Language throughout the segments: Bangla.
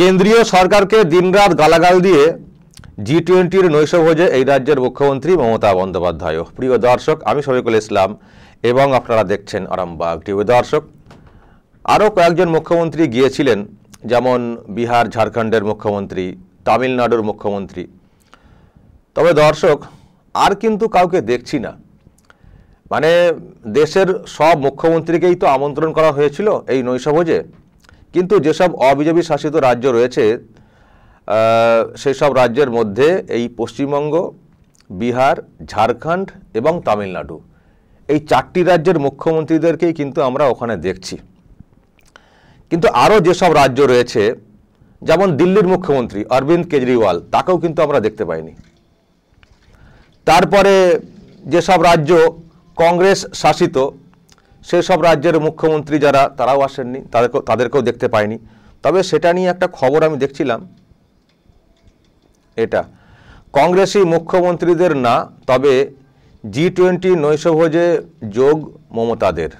কেন্দ্রীয় সরকারকে দিনরাত গালাগাল দিয়ে জি টোয়েন্টির নৈশভোজে এই রাজ্যের মুখ্যমন্ত্রী মমতা বন্দ্যোপাধ্যায় প্রিয় দর্শক আমি শফিকুল ইসলাম এবং আপনারা দেখছেন আরামবাগ টিভি দর্শক আরও কয়েকজন মুখ্যমন্ত্রী গিয়েছিলেন যেমন বিহার ঝাড়খণ্ডের মুখ্যমন্ত্রী তামিলনাড়ুর মুখ্যমন্ত্রী তবে দর্শক আর কিন্তু কাউকে দেখছি না মানে দেশের সব মুখ্যমন্ত্রীকেই তো আমন্ত্রণ করা হয়েছিল এই নৈশভোজে কিন্তু যেসব অবিজেপি শাসিত রাজ্য রয়েছে সেসব রাজ্যের মধ্যে এই পশ্চিমবঙ্গ বিহার ঝাড়খণ্ড এবং তামিলনাড়ু এই চারটি রাজ্যের মুখ্যমন্ত্রীদেরকেই কিন্তু আমরা ওখানে দেখছি কিন্তু আরও যেসব রাজ্য রয়েছে যেমন দিল্লির মুখ্যমন্ত্রী অরবিন্দ কেজরিওয়াল তাকেও কিন্তু আমরা দেখতে পাইনি তারপরে যেসব রাজ্য কংগ্রেস শাসিত সব রাজ্যের মুখ্যমন্ত্রী যারা তারাও আসেননি তাদেরকেও তাদেরকেও দেখতে পাইনি তবে সেটা নিয়ে একটা খবর আমি দেখছিলাম এটা কংগ্রেসই মুখ্যমন্ত্রীদের না তবে জি টোয়েন্টি নৈশভোজে যোগ মমতাদের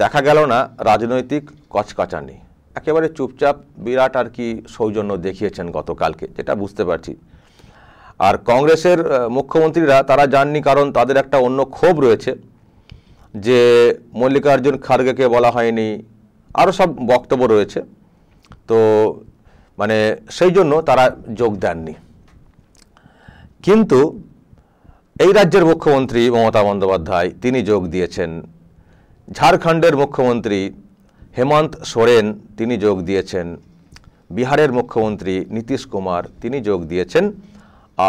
দেখা গেল না রাজনৈতিক কচকাচানি একেবারে চুপচাপ বিরাট আর কি সৌজন্য দেখিয়েছেন গতকালকে যেটা বুঝতে পারছি আর কংগ্রেসের মুখ্যমন্ত্রীরা তারা যাননি কারণ তাদের একটা অন্য ক্ষোভ রয়েছে যে মল্লিকার্জুন খার্গেকে বলা হয়নি আরও সব বক্তব্য রয়েছে তো মানে সেই জন্য তারা যোগ দেননি কিন্তু এই রাজ্যের মুখ্যমন্ত্রী মমতা বন্দ্যোপাধ্যায় তিনি যোগ দিয়েছেন ঝাড়খণ্ডের মুখ্যমন্ত্রী হেমন্ত সোরেন তিনি যোগ দিয়েছেন বিহারের মুখ্যমন্ত্রী নীতিশ কুমার তিনি যোগ দিয়েছেন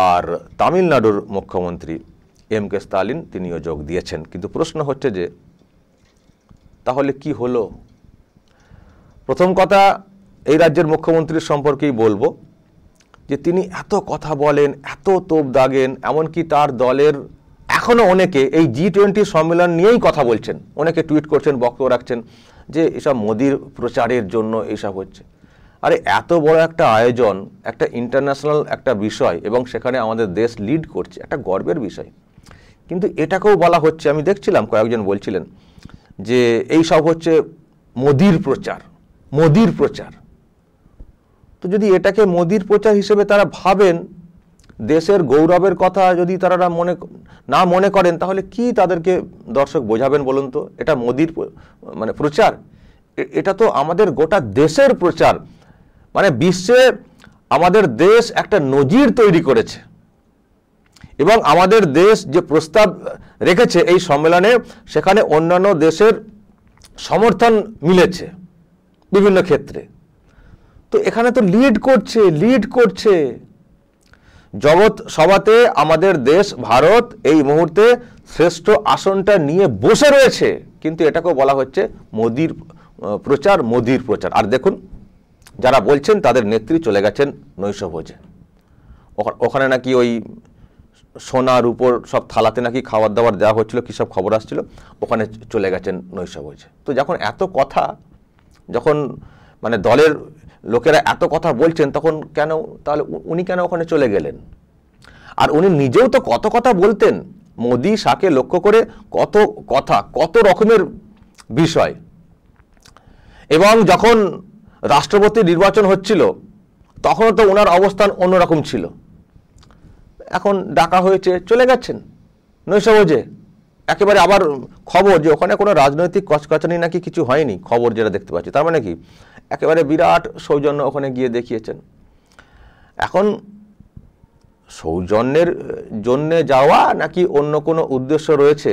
আর তামিলনাড়ুর মুখ্যমন্ত্রী এম কে স্টালিন তিনিও যোগ দিয়েছেন কিন্তু প্রশ্ন হচ্ছে যে তাহলে কি হলো প্রথম কথা এই রাজ্যের মুখ্যমন্ত্রীর সম্পর্কেই বলবো যে তিনি এত কথা বলেন এত তোপ দাগেন এমনকি তার দলের এখনও অনেকে এই জি টোয়েন্টি সম্মেলন নিয়েই কথা বলছেন অনেকে টুইট করছেন বক্তব্য রাখছেন যে এসব মোদির প্রচারের জন্য এইসব হচ্ছে আরে এত বড় একটা আয়োজন একটা ইন্টারন্যাশনাল একটা বিষয় এবং সেখানে আমাদের দেশ লিড করছে একটা গর্বের বিষয় কিন্তু এটাকেও বলা হচ্ছে আমি দেখছিলাম কয়েকজন বলছিলেন যে এই সব হচ্ছে মোদির প্রচার মোদির প্রচার তো যদি এটাকে মোদির প্রচার হিসেবে তারা ভাবেন দেশের গৌরবের কথা যদি তারা মনে না মনে করেন তাহলে কি তাদেরকে দর্শক বোঝাবেন বলুন তো এটা মোদির মানে প্রচার এটা তো আমাদের গোটা দেশের প্রচার মানে বিশ্বে আমাদের দেশ একটা নজির তৈরি করেছে এবং আমাদের দেশ যে প্রস্তাব রেখেছে এই সম্মেলনে সেখানে অন্যান্য দেশের সমর্থন মিলেছে বিভিন্ন ক্ষেত্রে তো এখানে তো লিড করছে লিড করছে জগৎ সভাতে আমাদের দেশ ভারত এই মুহূর্তে শ্রেষ্ঠ আসনটা নিয়ে বসে রয়েছে কিন্তু এটাকেও বলা হচ্ছে মোদির প্রচার মোদির প্রচার আর দেখুন যারা বলছেন তাদের নেত্রী চলে গেছেন নৈশভোজে ওখানে নাকি ওই সোনার উপর সব থালাতে নাকি খাবার দাবার দেওয়া হচ্ছিল কী সব খবর আসছিল ওখানে চলে গেছেন নৈশভোজে তো যখন এত কথা যখন মানে দলের লোকেরা এত কথা বলছেন তখন কেন তাহলে উনি কেন ওখানে চলে গেলেন আর উনি নিজেও তো কত কথা বলতেন মোদি শাকে লক্ষ্য করে কত কথা কত রকমের বিষয় এবং যখন রাষ্ট্রপতি নির্বাচন হচ্ছিল তখনও তো ওনার অবস্থান অন্যরকম ছিল এখন ডাকা হয়েছে চলে গেছেন নৈশভোজে একেবারে আবার খবর যে ওখানে কোনো রাজনৈতিক কচকচানি নাকি কিছু হয়নি খবর যেটা দেখতে পাচ্ছি তার মানে কি একেবারে বিরাট সৌজন্য ওখানে গিয়ে দেখিয়েছেন এখন সৌজন্যের জন্যে যাওয়া নাকি অন্য কোনো উদ্দেশ্য রয়েছে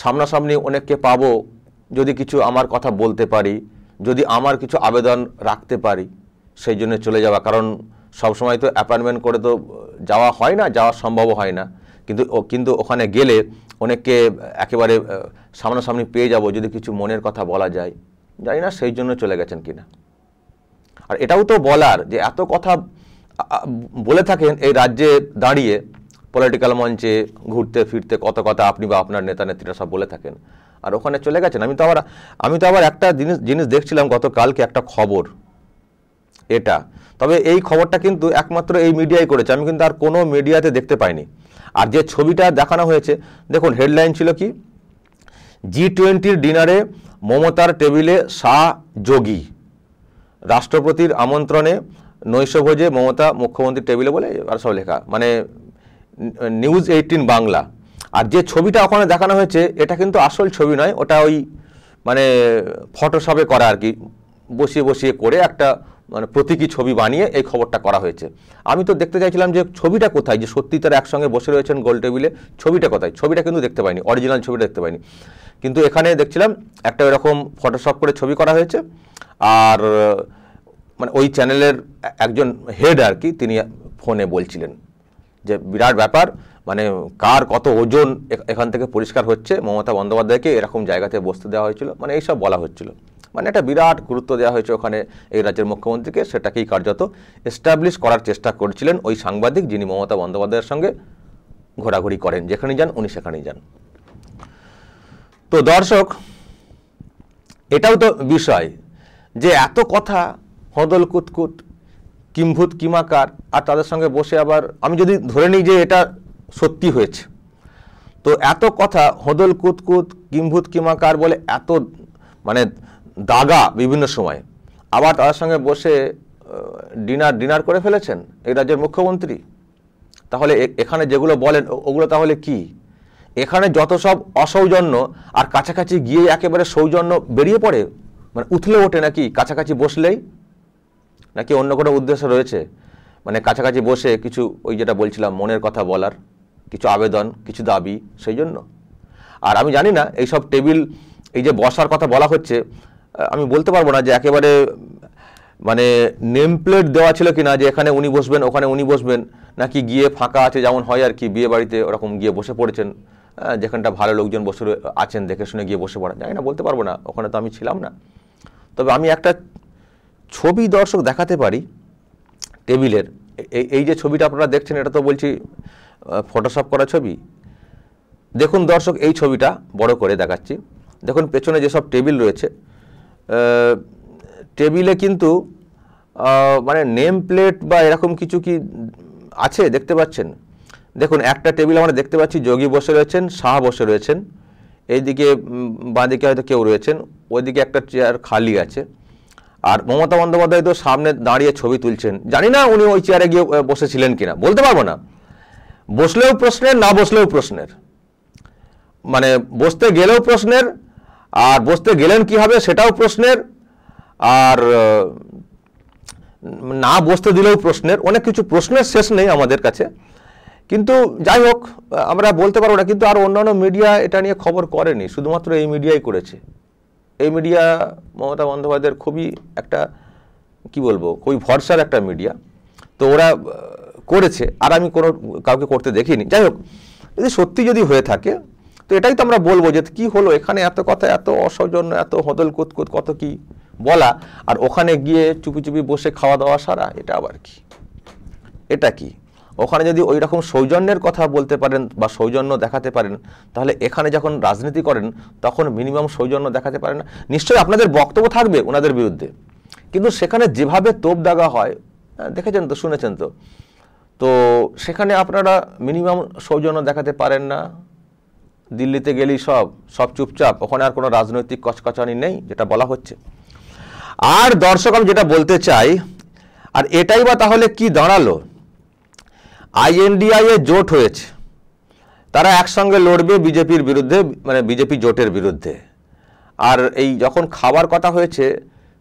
সামনাসামনি অনেককে পাবো যদি কিছু আমার কথা বলতে পারি যদি আমার কিছু আবেদন রাখতে পারি সেই জন্য চলে যাওয়া কারণ সবসময় তো অ্যাপয়েন্টমেন্ট করে তো যাওয়া হয় না যাওয়া সম্ভব হয় না কিন্তু কিন্তু ওখানে গেলে অনেককে একেবারে সামনাসামনি পেয়ে যাব যদি কিছু মনের কথা বলা যায় জানি না সেই জন্য চলে গেছেন কিনা আর এটাও তো বলার যে এত কথা বলে থাকেন এই রাজ্যে দাঁড়িয়ে পলিটিক্যাল মঞ্চে ঘুরতে ফিরতে কত কথা আপনি বা আপনার নেতা নেত্রীরা সব বলে থাকেন আর ওখানে চলে গেছেন আমি তো আবার আমি তো আবার একটা জিনিস জিনিস দেখছিলাম গতকালকে একটা খবর এটা তবে এই খবরটা কিন্তু একমাত্র এই মিডিয়াই করেছে আমি কিন্তু আর কোনো মিডিয়াতে দেখতে পাইনি আর যে ছবিটা দেখানো হয়েছে দেখুন হেডলাইন ছিল কি জি টোয়েন্টির ডিনারে মমতার টেবিলে শাহ যোগী রাষ্ট্রপতির আমন্ত্রণে নৈশভোজে মমতা মুখ্যমন্ত্রীর টেবিলে বলে আর সব লেখা মানে নিউজ এইটিন বাংলা আর যে ছবিটা ওখানে দেখানো হয়েছে এটা কিন্তু আসল ছবি নয় ওটা ওই মানে ফটোশপে করা আর কি বসিয়ে বসিয়ে করে একটা মানে প্রতীকী ছবি বানিয়ে এই খবরটা করা হয়েছে আমি তো দেখতে চাইছিলাম যে ছবিটা কোথায় যে সত্যি তারা একসঙ্গে বসে রয়েছেন গোল টেবিলে ছবিটা কোথায় ছবিটা কিন্তু দেখতে পাইনি অরিজিনাল ছবিটা দেখতে পাইনি কিন্তু এখানে দেখছিলাম একটা এরকম ফটোশপ করে ছবি করা হয়েছে আর মানে ওই চ্যানেলের একজন হেড আর কি তিনি ফোনে বলছিলেন যে বিরাট ব্যাপার মানে কার কত ওজন এখান থেকে পরিষ্কার হচ্ছে মমতা বন্দ্যোপাধ্যায়কে এরকম জায়গাতে বসতে দেওয়া হয়েছিল মানে এইসব বলা হচ্ছিল মানে একটা বিরাট গুরুত্ব দেওয়া হয়েছে ওখানে এই রাজ্যের মুখ্যমন্ত্রীকে সেটাকেই কার্যত এস্টাবলিশ করার চেষ্টা করছিলেন ওই সাংবাদিক যিনি মমতা বন্দ্যোপাধ্যায়ের সঙ্গে ঘোরাঘুরি করেন যেখানে যান উনি সেখানেই যান তো দর্শক এটাও তো বিষয় যে এত কথা হদল কুতকুত কিম্ভূত কিমাকার আর তাদের সঙ্গে বসে আবার আমি যদি ধরে নিই যে এটা সত্যি হয়েছে তো এত কথা হদল কুতকুত কিম্ভূত কিমাকার বলে এত মানে দাগা বিভিন্ন সময় আবার তাদের সঙ্গে বসে ডিনার ডিনার করে ফেলেছেন এই রাজ্যের মুখ্যমন্ত্রী তাহলে এখানে যেগুলো বলেন ওগুলো তাহলে কি এখানে যত সব অসৌজন্য আর কাছাকাছি গিয়ে একেবারে সৌজন্য বেরিয়ে পড়ে মানে উথলে ওঠে নাকি কাছাকাছি বসলেই নাকি অন্য কোনো উদ্দেশ্য রয়েছে মানে কাছাকাছি বসে কিছু ওই যেটা বলছিলাম মনের কথা বলার কিছু আবেদন কিছু দাবি সেই জন্য আর আমি জানি না এইসব টেবিল এই যে বসার কথা বলা হচ্ছে আমি বলতে পারবো না যে একেবারে মানে নেম প্লেট দেওয়া ছিল কি না যে এখানে উনি বসবেন ওখানে উনি বসবেন নাকি গিয়ে ফাঁকা আছে যেমন হয় আর কি বিয়ে বাড়িতে ওরকম গিয়ে বসে পড়েছেন যেখানটা ভালো লোকজন বসে আছেন দেখে শুনে গিয়ে বসে পড়া জানি না বলতে পারবো না ওখানে তো আমি ছিলাম না তবে আমি একটা ছবি দর্শক দেখাতে পারি টেবিলের এই যে ছবিটা আপনারা দেখছেন এটা তো বলছি ফটোশপ করা ছবি দেখুন দর্শক এই ছবিটা বড় করে দেখাচ্ছি দেখুন পেছনে যেসব টেবিল রয়েছে টেবিলে কিন্তু মানে নেম প্লেট বা এরকম কিছু কি আছে দেখতে পাচ্ছেন দেখুন একটা টেবিল আমরা দেখতে পাচ্ছি যোগী বসে রয়েছেন শাহ বসে রয়েছেন এইদিকে বাঁদিকে হয়তো কেউ রয়েছেন ওইদিকে একটা চেয়ার খালি আছে আর মমতা বন্দ্যোপাধ্যায় তো সামনে দাঁড়িয়ে ছবি তুলছেন জানি না উনি ওই চেয়ারে গিয়ে বসেছিলেন কিনা বলতে পারবো না বসলেও প্রশ্নের না বসলেও প্রশ্নের মানে বসতে গেলেও প্রশ্নের আর বসতে গেলেন হবে সেটাও প্রশ্নের আর না বসতে দিলেও প্রশ্নের অনেক কিছু প্রশ্নের শেষ নেই আমাদের কাছে কিন্তু যাই হোক আমরা বলতে পারবো না কিন্তু আর অন্যান্য মিডিয়া এটা নিয়ে খবর করেনি শুধুমাত্র এই মিডিয়াই করেছে এই মিডিয়া মমতা বন্দ্যোপাধ্যায়ের খুবই একটা কি বলবো খুবই ভরসার একটা মিডিয়া তো ওরা করেছে আর আমি কোনো কাউকে করতে দেখিনি যাই হোক যদি সত্যি যদি হয়ে থাকে তো এটাই তো আমরা বলবো যে কি হলো এখানে এত কথা এত অসৌজন্য এত হদল কুতকুত কত কি বলা আর ওখানে গিয়ে চুপি চুপি বসে খাওয়া দাওয়া সারা এটা আবার কি এটা কি ওখানে যদি ওই রকম সৌজন্যের কথা বলতে পারেন বা সৌজন্য দেখাতে পারেন তাহলে এখানে যখন রাজনীতি করেন তখন মিনিমাম সৌজন্য দেখাতে পারেন না নিশ্চয়ই আপনাদের বক্তব্য থাকবে ওনাদের বিরুদ্ধে কিন্তু সেখানে যেভাবে তোপ দাগা হয় হ্যাঁ, দেখেছেন তো শুনেছেন তো তো সেখানে আপনারা মিনিমাম সৌজন্য দেখাতে পারেন না দিল্লিতে গেলি সব সব চুপচাপ ওখানে আর কোনো রাজনৈতিক কচকচানি নেই যেটা বলা হচ্ছে আর দর্শক আমি যেটা বলতে চাই আর এটাই বা তাহলে কি দাঁড়ালো আইএনডিআই এ জোট হয়েছে তারা একসঙ্গে লড়বে বিজেপির বিরুদ্ধে মানে বিজেপি জোটের বিরুদ্ধে আর এই যখন খাবার কথা হয়েছে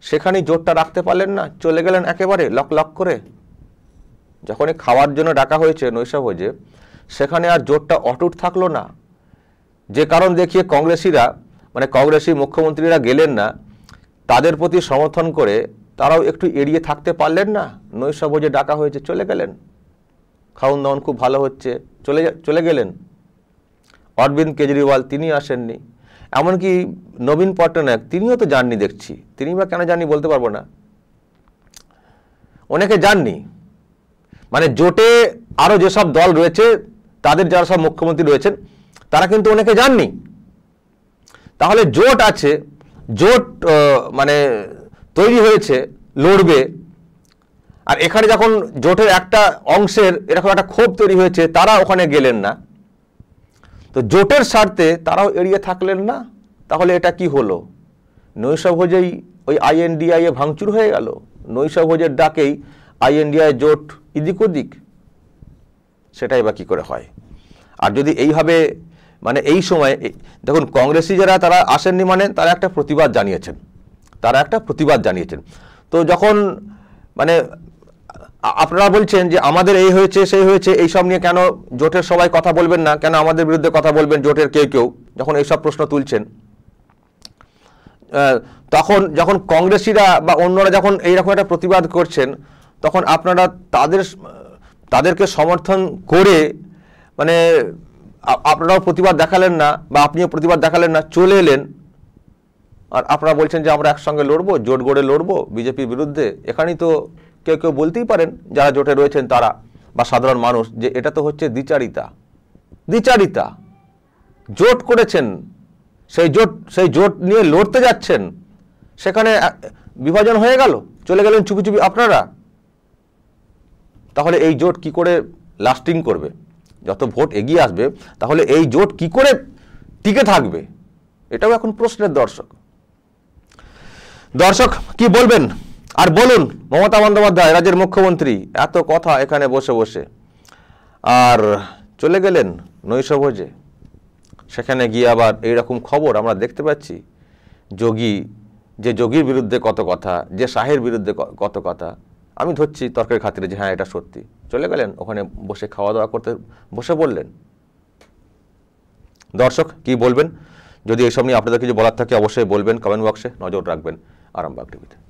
সেখানেই জোটটা রাখতে পারলেন না চলে গেলেন একেবারে লক লক করে যখনই খাওয়ার জন্য ডাকা হয়েছে নৈশভোজে সেখানে আর জোটটা অটুট থাকলো না যে কারণ দেখিয়ে কংগ্রেসিরা মানে কংগ্রেসি মুখ্যমন্ত্রীরা গেলেন না তাদের প্রতি সমর্থন করে তারাও একটু এড়িয়ে থাকতে পারলেন না নৈশভোজে ডাকা হয়েছে চলে গেলেন খাওয়ন দাওয়ন খুব ভালো হচ্ছে চলে চলে গেলেন অরবিন্দ কেজরিওয়াল তিনি আসেননি এমনকি নবীন পট্টনায়ক তিনিও তো যাননি দেখছি তিনি বা কেন যাননি বলতে পারবো না অনেকে যাননি মানে জোটে আরও যেসব দল রয়েছে তাদের যারা সব মুখ্যমন্ত্রী রয়েছেন তারা কিন্তু অনেকে জাননি তাহলে জোট আছে জোট মানে তৈরি হয়েছে লড়বে আর এখানে যখন জোটের একটা অংশের এরকম একটা ক্ষোভ তৈরি হয়েছে তারা ওখানে গেলেন না তো জোটের স্বার্থে তারাও এড়িয়ে থাকলেন না তাহলে এটা কি হলো নৈশভোজেই ওই আইএনডিআই এ ভাঙচুর হয়ে গেল নৈশভোজের ডাকেই আইএনডিআই জোট ইদিক ওদিক সেটাই বা কী করে হয় আর যদি এইভাবে মানে এই সময়ে দেখুন কংগ্রেসি যারা তারা আসেননি মানে তারা একটা প্রতিবাদ জানিয়েছেন তারা একটা প্রতিবাদ জানিয়েছেন তো যখন মানে আপনারা বলছেন যে আমাদের এই হয়েছে সেই হয়েছে এইসব নিয়ে কেন জোটের সবাই কথা বলবেন না কেন আমাদের বিরুদ্ধে কথা বলবেন জোটের কেউ কেউ যখন এইসব প্রশ্ন তুলছেন তখন যখন কংগ্রেসিরা বা অন্যরা যখন এইরকম একটা প্রতিবাদ করছেন তখন আপনারা তাদের তাদেরকে সমর্থন করে মানে আপনারাও প্রতিবাদ দেখালেন না বা আপনিও প্রতিবাদ দেখালেন না চলে এলেন আর আপনারা বলছেন যে আমরা একসঙ্গে লড়বো জোট গড়ে লড়বো বিজেপির বিরুদ্ধে এখানেই তো কেউ কেউ বলতেই পারেন যারা জোটে রয়েছেন তারা বা সাধারণ মানুষ যে এটা তো হচ্ছে দ্বিচারিতা দ্বিচারিতা জোট করেছেন সেই জোট সেই জোট নিয়ে লড়তে যাচ্ছেন সেখানে বিভাজন হয়ে গেল চলে গেলেন চুপি চুপি আপনারা তাহলে এই জোট কি করে লাস্টিং করবে যত ভোট এগিয়ে আসবে তাহলে এই জোট কি করে টিকে থাকবে এটাও এখন প্রশ্নের দর্শক দর্শক কি বলবেন আর বলুন মমতা বন্দ্যোপাধ্যায় রাজ্যের মুখ্যমন্ত্রী এত কথা এখানে বসে বসে আর চলে গেলেন নৈশভোজে সেখানে গিয়ে আবার এইরকম খবর আমরা দেখতে পাচ্ছি যোগী যে যোগীর বিরুদ্ধে কত কথা যে শাহের বিরুদ্ধে কত কথা আমি ধরছি তর্কের খাতিরে যে হ্যাঁ এটা সত্যি চলে গেলেন ওখানে বসে খাওয়া দাওয়া করতে বসে বললেন দর্শক কি বলবেন যদি এইসব নিয়ে আপনাদের কিছু বলার থাকে অবশ্যই বলবেন কমেন্ট বক্সে নজর রাখবেন আরামবাগ টিভিতে